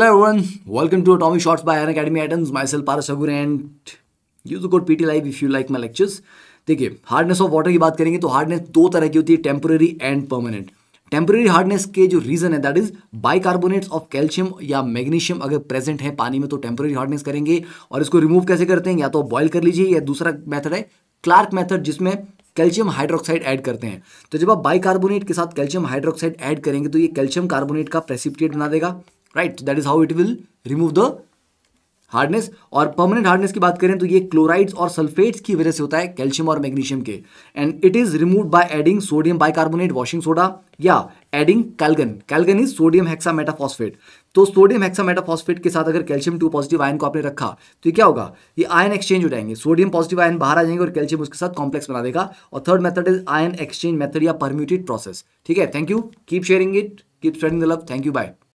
welcome to welcome shorts by N academy An myself Myself सगुर and you to the P T Live if you like my lectures देखिए hardness of water की बात करेंगे तो hardness दो तरह की होती है temporary and permanent temporary hardness के जो रीज़न है that is bicarbonates of calcium या मैग्नीशियम अगर प्रेजेंट है पानी में तो टेम्पोरेरी हार्डनेस करेंगे और इसको रिमूव कैसे करते हैं या तो बॉयल कर लीजिए या दूसरा मेथड है क्लार्क मेथड जिसमें कैल्शियम हाइड्रोक्साइड ऐड करते हैं तो जब आप बाइकार्बोनेट के साथ कैल्शियम हाइड्रोक्साइड ऐड करेंगे तो ये कैल्शियम कार्बोनेट का प्रेसिपिटेट बना देगा right that is how it will remove the hardness और परमानेंट हार्डनेस की बात करें तो ये क्लोराइड्स और सल्फेट्स की वजह से होता है कैल्शियम और मैग्नीशियम के and it is remove by adding sodium bicarbonate washing soda या adding Calgon Calgon is sodium hexametaphosphate तो सोडियम हेक्सा मेटाफॉस्फेट के साथ अगर कैल्शियम टू पॉजिटिव आयन को आपने रखा तो ये क्या होगा ये आयन एक्सचेंज हो जाएंगे सोडियम पॉजिटिव आयन बाहर आ जाएंगे और कैल्शियम उसके साथ कॉम्प्लेक्स बना देगा और third method is ion exchange method या परम्यूटेड प्रोसेस ठीक है thank you keep sharing it keep spreading the love thank you bye